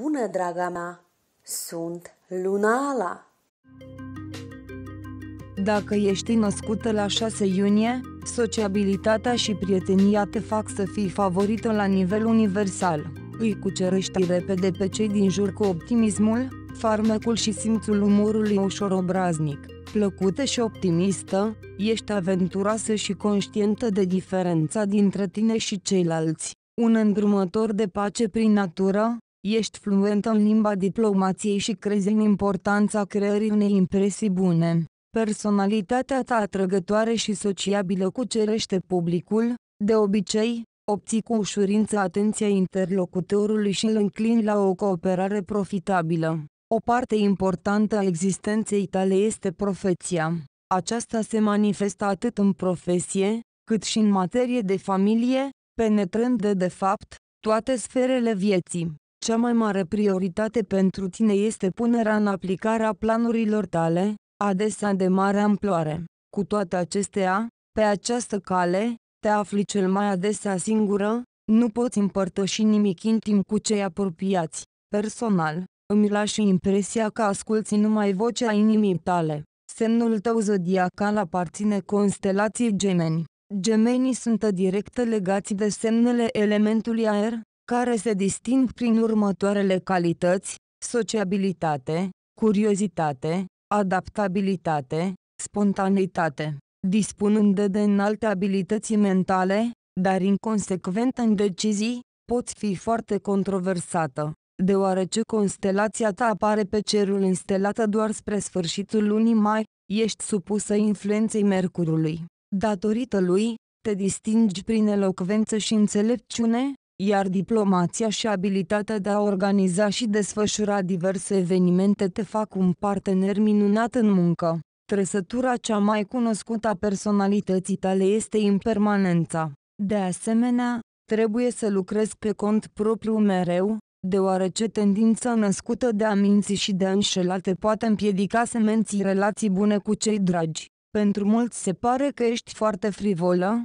bună, draga mea! Sunt Lunala! Dacă ești născută la 6 iunie, sociabilitatea și prietenia te fac să fii favorită la nivel universal. Îi cucerești repede pe cei din jur cu optimismul, farmecul și simțul umorului ușor obraznic. Plăcută și optimistă, ești aventuroasă și conștientă de diferența dintre tine și ceilalți. Un îndrumător de pace prin natură, Ești fluent în limba diplomației și crezi în importanța creării unei impresii bune. Personalitatea ta atrăgătoare și sociabilă cucerește publicul, de obicei, obții cu ușurință atenția interlocutorului și îl înclini la o cooperare profitabilă. O parte importantă a existenței tale este profeția. Aceasta se manifestă atât în profesie, cât și în materie de familie, penetrând de de fapt toate sferele vieții. Cea mai mare prioritate pentru tine este punerea în aplicare a planurilor tale, adesea de mare amploare. Cu toate acestea, pe această cale, te afli cel mai adesea singură, nu poți împărtăși nimic intim cu cei apropiați. Personal, îmi lași impresia că asculți numai vocea inimii tale. Semnul tău zodiacal aparține constelației gemeni. Gemenii sunt direct legați de semnele elementului aer, care se disting prin următoarele calități, sociabilitate, curiozitate, adaptabilitate, spontaneitate, dispunând de înalte abilități mentale, dar inconsecvent în decizii, poți fi foarte controversată, deoarece constelația ta apare pe cerul înstelată doar spre sfârșitul lunii mai, ești supusă influenței Mercurului. Datorită lui, te distingi prin elocvență și înțelepciune, iar diplomația și abilitatea de a organiza și desfășura diverse evenimente te fac un partener minunat în muncă. Trăsătura cea mai cunoscută a personalității tale este impermanența. De asemenea, trebuie să lucrezi pe cont propriu mereu, deoarece tendința născută de aminții și de înșelate poate împiedica să menții relații bune cu cei dragi. Pentru mulți se pare că ești foarte frivolă,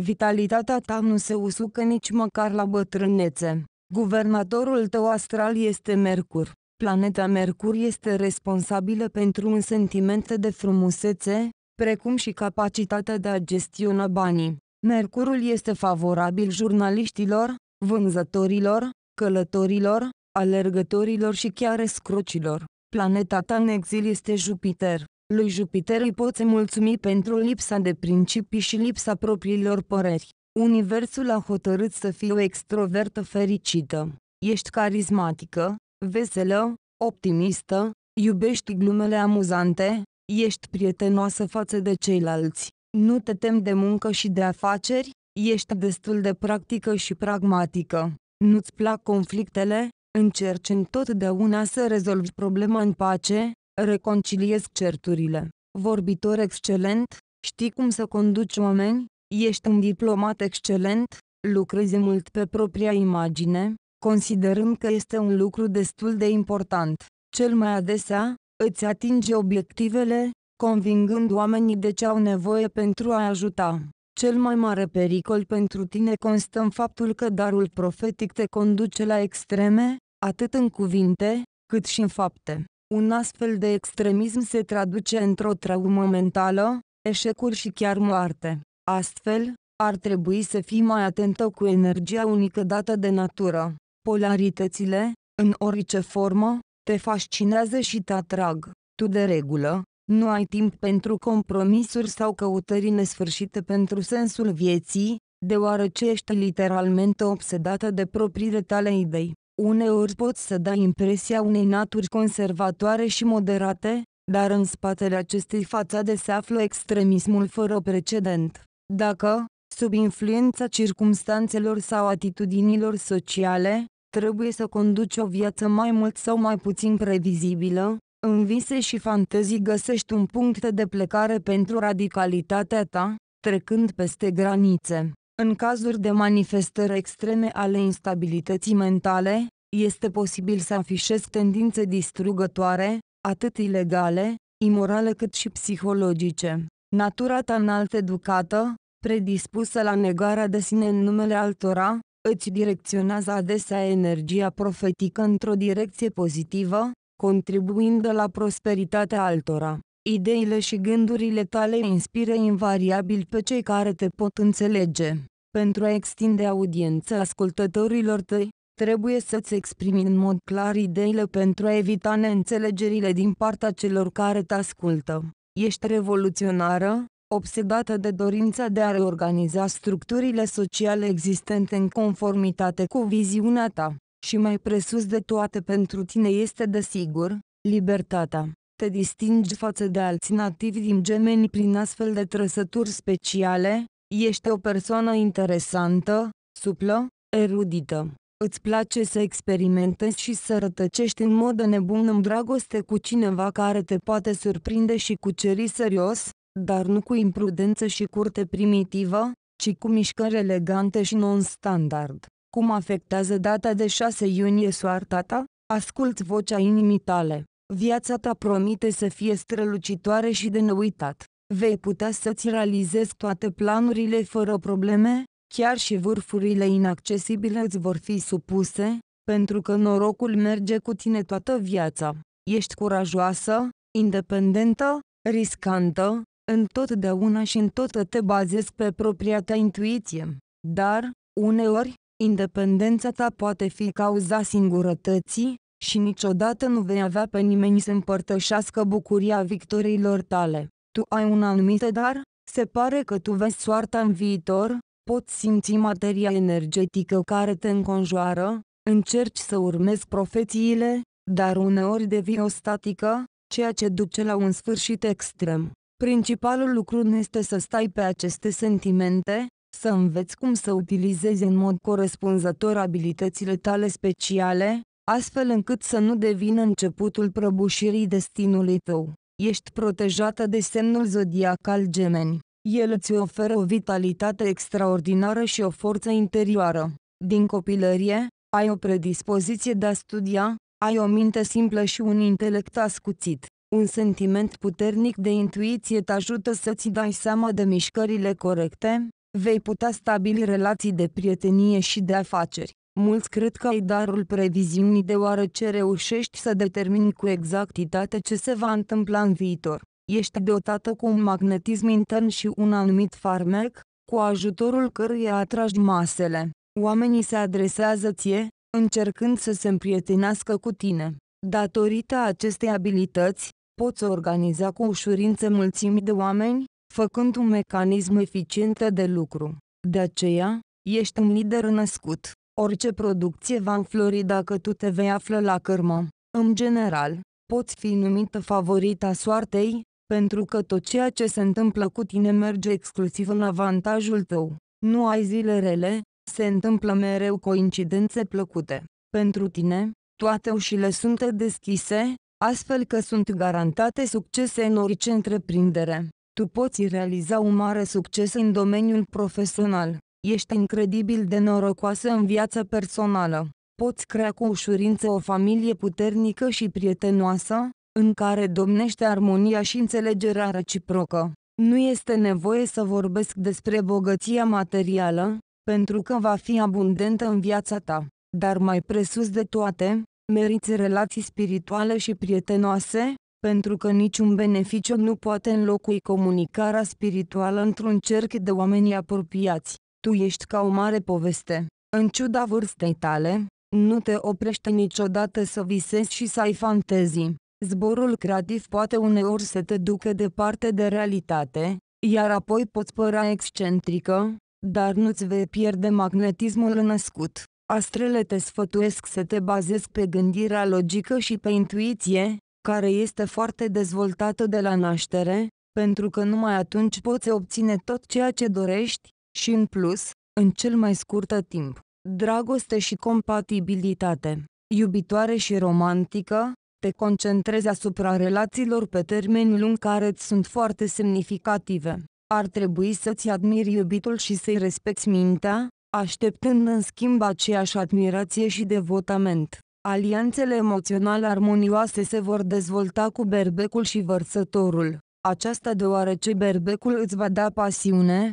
Vitalitatea ta nu se usucă nici măcar la bătrânețe. Guvernatorul tău astral este Mercur. Planeta Mercur este responsabilă pentru un sentiment de frumusețe, precum și capacitatea de a gestiona banii. Mercurul este favorabil jurnaliștilor, vânzătorilor, călătorilor, alergătorilor și chiar escrocilor. Planeta ta în exil este Jupiter. Lui Jupiter îi poți mulțumi pentru lipsa de principii și lipsa propriilor păreri. Universul a hotărât să fii o extrovertă fericită. Ești carismatică, veselă, optimistă, iubești glumele amuzante, ești prietenoasă față de ceilalți, nu te temi de muncă și de afaceri, ești destul de practică și pragmatică, nu-ți plac conflictele, încerci întotdeauna să rezolvi problema în pace, reconciliez certurile. Vorbitor excelent, știi cum să conduci oameni, ești un diplomat excelent, lucrezi mult pe propria imagine, considerăm că este un lucru destul de important. Cel mai adesea, îți atinge obiectivele, convingând oamenii de ce au nevoie pentru a ajuta. Cel mai mare pericol pentru tine constă în faptul că darul profetic te conduce la extreme, atât în cuvinte, cât și în fapte. Un astfel de extremism se traduce într-o traumă mentală, eșecuri și chiar moarte. Astfel, ar trebui să fii mai atentă cu energia unică dată de natură. Polaritățile, în orice formă, te fascinează și te atrag. Tu de regulă, nu ai timp pentru compromisuri sau căutări nesfârșite pentru sensul vieții, deoarece ești literalmente obsedată de propriile tale idei uneori pot să dai impresia unei naturi conservatoare și moderate, dar în spatele acestei fațade se află extremismul fără precedent. Dacă, sub influența circumstanțelor sau atitudinilor sociale, trebuie să conduci o viață mai mult sau mai puțin previzibilă, în vise și fantezii găsești un punct de plecare pentru radicalitatea ta, trecând peste granițe. În cazuri de manifestări extreme ale instabilității mentale, este posibil să afișezi tendințe distrugătoare, atât ilegale, imorale cât și psihologice. Natura ta înalt educată, predispusă la negarea de sine în numele altora, îți direcționează adesea energia profetică într-o direcție pozitivă, contribuind la prosperitatea altora. Ideile și gândurile tale inspiră invariabil pe cei care te pot înțelege. Pentru a extinde audiența ascultătorilor tăi, trebuie să-ți exprimi în mod clar ideile pentru a evita neînțelegerile din partea celor care te ascultă. Ești revoluționară, obsedată de dorința de a reorganiza structurile sociale existente în conformitate cu viziunea ta. Și mai presus de toate pentru tine este desigur, libertatea. Te distingi față de alții nativi din gemeni prin astfel de trăsături speciale, ești o persoană interesantă, suplă, erudită. Îți place să experimentezi și să rătăcești în mod nebun în dragoste cu cineva care te poate surprinde și cuceri serios, dar nu cu imprudență și curte primitivă, ci cu mișcări elegante și non-standard. Cum afectează data de 6 iunie soarta ta? Ascult vocea inimii tale. Viața ta promite să fie strălucitoare și de neuitat. Vei putea să-ți realizezi toate planurile fără probleme, chiar și vârfurile inaccesibile îți vor fi supuse, pentru că norocul merge cu tine toată viața. Ești curajoasă, independentă, riscantă, întotdeauna și întotdeauna te bazezi pe propria ta intuiție. Dar, uneori, independența ta poate fi cauza singurătății, și niciodată nu vei avea pe nimeni să împărtășească bucuria victoriilor tale. Tu ai un anumit dar, se pare că tu vezi soarta în viitor, poți simți materia energetică care te înconjoară, încerci să urmezi profețiile, dar uneori devii ostatică, ceea ce duce la un sfârșit extrem. Principalul lucru nu este să stai pe aceste sentimente, să înveți cum să utilizezi în mod corespunzător abilitățile tale speciale, astfel încât să nu devină începutul prăbușirii destinului tău. Ești protejată de semnul zodiacal gemeni. El îți oferă o vitalitate extraordinară și o forță interioară. Din copilărie, ai o predispoziție de a studia, ai o minte simplă și un intelect ascuțit. Un sentiment puternic de intuiție te ajută să-ți dai seama de mișcările corecte, vei putea stabili relații de prietenie și de afaceri. Mulți cred că ai darul previziunii deoarece reușești să determini cu exactitate ce se va întâmpla în viitor. Ești dotată cu un magnetism intern și un anumit farmec, cu ajutorul căruia atragi masele. Oamenii se adresează ție, încercând să se împrietenească cu tine. Datorită acestei abilități, poți organiza cu ușurință mulțimi de oameni, făcând un mecanism eficient de lucru. De aceea, ești un lider născut. Orice producție va înflori dacă tu te vei afla la cârmă. În general, poți fi numită favorita soartei, pentru că tot ceea ce se întâmplă cu tine merge exclusiv în avantajul tău. Nu ai zile rele, se întâmplă mereu coincidențe plăcute. Pentru tine, toate ușile sunt deschise, astfel că sunt garantate succese în orice întreprindere. Tu poți realiza un mare succes în domeniul profesional. Ești incredibil de norocoasă în viața personală. Poți crea cu ușurință o familie puternică și prietenoasă, în care domnește armonia și înțelegerea reciprocă. Nu este nevoie să vorbesc despre bogăția materială, pentru că va fi abundentă în viața ta. Dar mai presus de toate, meriți relații spirituale și prietenoase, pentru că niciun beneficiu nu poate înlocui comunicarea spirituală într-un cerc de oameni apropiați. Tu ești ca o mare poveste. În ciuda vârstei tale, nu te oprește niciodată să visezi și să ai fantezii. Zborul creativ poate uneori să te ducă departe de realitate, iar apoi poți părea excentrică, dar nu-ți vei pierde magnetismul născut. Astrele te sfătuiesc să te bazezi pe gândirea logică și pe intuiție, care este foarte dezvoltată de la naștere, pentru că numai atunci poți obține tot ceea ce dorești, și în plus, în cel mai scurtă timp. Dragoste și compatibilitate. Iubitoare și romantică, te concentrezi asupra relațiilor pe termen lung care îți sunt foarte semnificative. Ar trebui să-ți admiri iubitul și să-i respecti mintea, așteptând în schimb aceeași admirație și devotament. Alianțele emoționale armonioase se vor dezvolta cu berbecul și vărsătorul. Aceasta deoarece berbecul îți va da pasiune,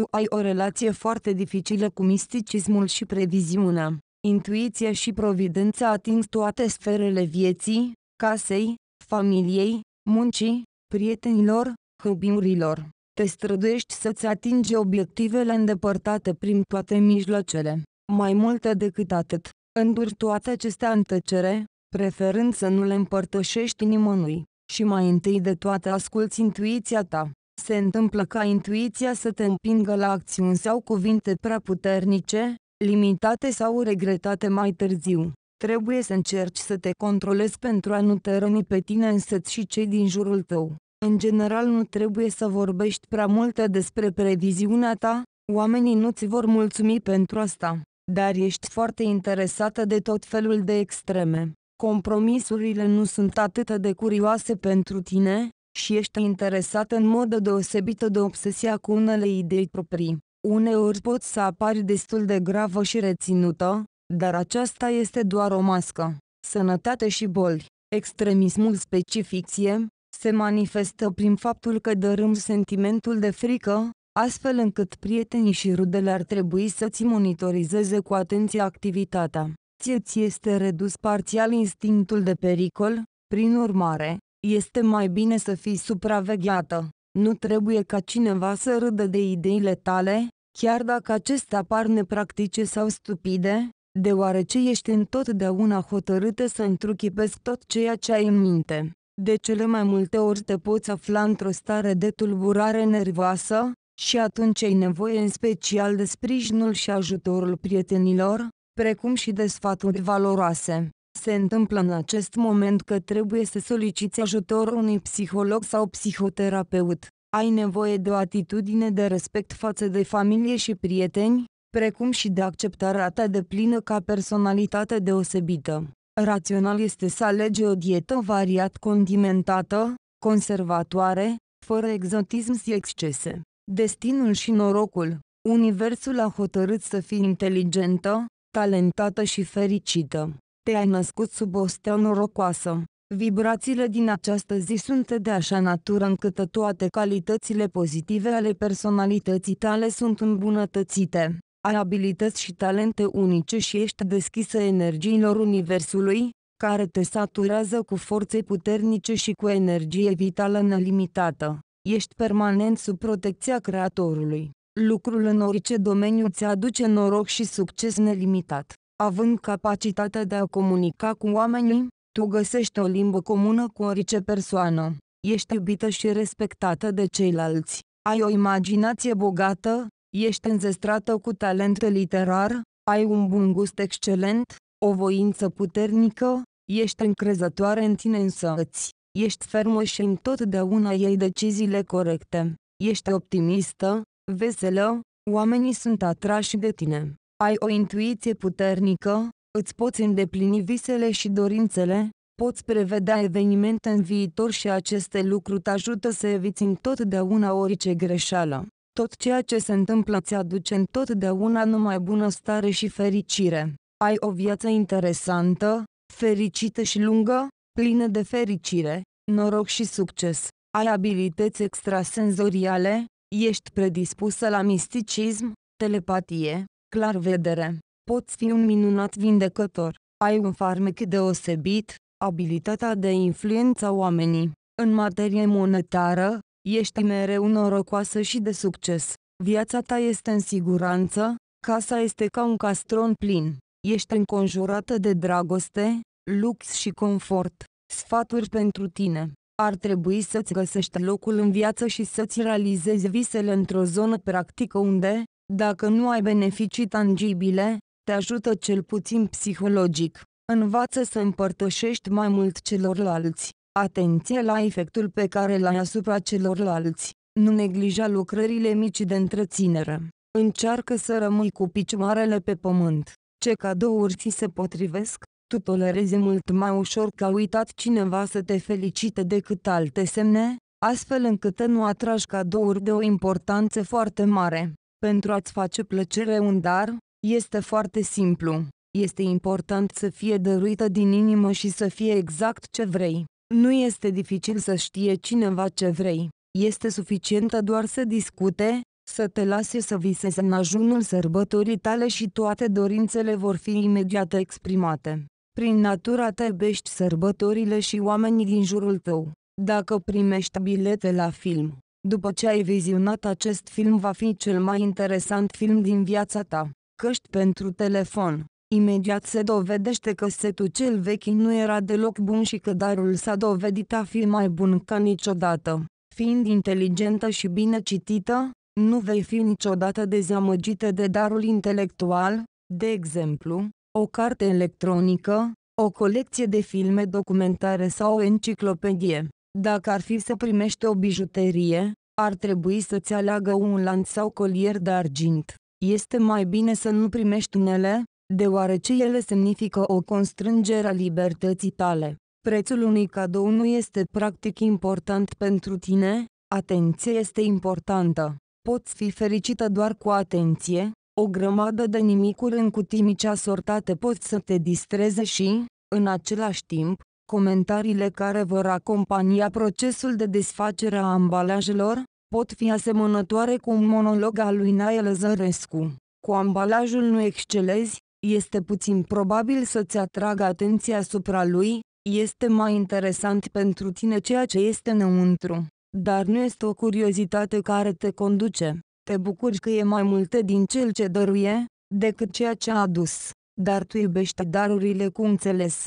Tu ai o relație foarte dificilă cu misticismul și previziunea. Intuiția și providența ating toate sferele vieții, casei, familiei, muncii, prietenilor, hobby-urilor. Te străduiești să-ți atingi obiectivele îndepărtate prin toate mijloacele. Mai mult decât atât, înduri toate acestea în tăcere, preferând să nu le împărtășești nimănui. Și mai întâi de toate asculți intuiția ta. Se întâmplă ca intuiția să te împingă la acțiuni sau cuvinte prea puternice, limitate sau regretate mai târziu. Trebuie să încerci să te controlezi pentru a nu te răni pe tine însăți și cei din jurul tău. În general nu trebuie să vorbești prea multe despre previziunea ta, oamenii nu-ți vor mulțumi pentru asta, dar ești foarte interesată de tot felul de extreme. Compromisurile nu sunt atât de curioase pentru tine, și ești interesat în mod deosebită de obsesia cu unele idei proprii. Uneori pot să apari destul de gravă și reținută, dar aceasta este doar o mască. Sănătate și boli. Extremismul specificție se manifestă prin faptul că dărâm sentimentul de frică, astfel încât prietenii și rudele ar trebui să-ți monitorizeze cu atenție activitatea. Ție ți este redus parțial instinctul de pericol, prin urmare, este mai bine să fii supravegheată. Nu trebuie ca cineva să râdă de ideile tale, chiar dacă acestea par nepractice sau stupide, deoarece ești întotdeauna hotărâtă să întruchipezi tot ceea ce ai în minte. De cele mai multe ori te poți afla într-o stare de tulburare nervoasă, și atunci ai nevoie în special de sprijinul și ajutorul prietenilor, precum și de sfaturi valoroase. Se întâmplă în acest moment că trebuie să soliciți ajutor unui psiholog sau psihoterapeut. Ai nevoie de o atitudine de respect față de familie și prieteni, precum și de acceptarea ta de plină ca personalitate deosebită. Rațional este să alegi o dietă variat condimentată, conservatoare, fără exotism și excese. Destinul și norocul. Universul a hotărât să fii inteligentă, talentată și fericită. Te-ai născut sub o stea norocoasă. Vibrațiile din această zi sunt de așa natură încât toate calitățile pozitive ale personalității tale sunt îmbunătățite. Ai abilități și talente unice și ești deschisă energiilor Universului, care te saturează cu forțe puternice și cu energie vitală nelimitată. Ești permanent sub protecția Creatorului. Lucrul în orice domeniu ți aduce noroc și succes nelimitat. Având capacitatea de a comunica cu oamenii, tu găsești o limbă comună cu orice persoană. Ești iubită și respectată de ceilalți. Ai o imaginație bogată, ești înzestrată cu talent literar, ai un bun gust excelent, o voință puternică, ești încrezătoare în tine însăți, ești fermă și întotdeauna iei deciziile corecte, ești optimistă, veselă, oamenii sunt atrași de tine. Ai o intuiție puternică, îți poți îndeplini visele și dorințele, poți prevedea evenimente în viitor și aceste lucruri te ajută să eviți întotdeauna orice greșeală. Tot ceea ce se întâmplă îți aduce întotdeauna numai bună stare și fericire. Ai o viață interesantă, fericită și lungă, plină de fericire, noroc și succes. Ai abilități extrasenzoriale, ești predispusă la misticism, telepatie, Clar vedere. Poți fi un minunat vindecător. Ai un farmec deosebit, abilitatea de influența oamenii. În materie monetară, ești mereu norocoasă și de succes. Viața ta este în siguranță, casa este ca un castron plin. Ești înconjurată de dragoste, lux și confort. Sfaturi pentru tine. Ar trebui să-ți găsești locul în viață și să-ți realizezi visele într-o zonă practică unde, dacă nu ai beneficii tangibile, te ajută cel puțin psihologic. Învață să împărtășești mai mult celorlalți. Atenție la efectul pe care l-ai asupra celorlalți. Nu neglija lucrările mici de întreținere. Încearcă să rămâi cu picioarele pe pământ. Ce cadouri ți se potrivesc? Tu tolerezi mult mai ușor că a uitat cineva să te felicite decât alte semne, astfel încât nu atragi cadouri de o importanță foarte mare. Pentru a-ți face plăcere un dar, este foarte simplu. Este important să fie dăruită din inimă și să fie exact ce vrei. Nu este dificil să știe cineva ce vrei. Este suficientă doar să discute, să te lase să visezi în ajunul sărbătorii tale și toate dorințele vor fi imediat exprimate. Prin natura te iubești sărbătorile și oamenii din jurul tău. Dacă primești bilete la film, după ce ai vizionat acest film va fi cel mai interesant film din viața ta. Căști pentru telefon. Imediat se dovedește că setul cel vechi nu era deloc bun și că darul s-a dovedit a fi mai bun ca niciodată. Fiind inteligentă și bine citită, nu vei fi niciodată dezamăgită de darul intelectual, de exemplu, o carte electronică, o colecție de filme documentare sau o enciclopedie. Dacă ar fi să primești o bijuterie, ar trebui să-ți aleagă un lanț sau colier de argint. Este mai bine să nu primești unele, deoarece ele semnifică o constrângere a libertății tale. Prețul unui cadou nu este practic important pentru tine, atenție este importantă. Poți fi fericită doar cu atenție, o grămadă de nimicuri în cutii mici asortate pot să te distreze și, în același timp, Comentariile care vor acompania procesul de desfacere a ambalajelor pot fi asemănătoare cu un monolog al lui Nael Zărescu. Cu ambalajul nu excelezi, este puțin probabil să-ți atragă atenția asupra lui, este mai interesant pentru tine ceea ce este înăuntru, dar nu este o curiozitate care te conduce. Te bucuri că e mai multe din cel ce dăruie, decât ceea ce a adus, dar tu iubești darurile cu înțeles.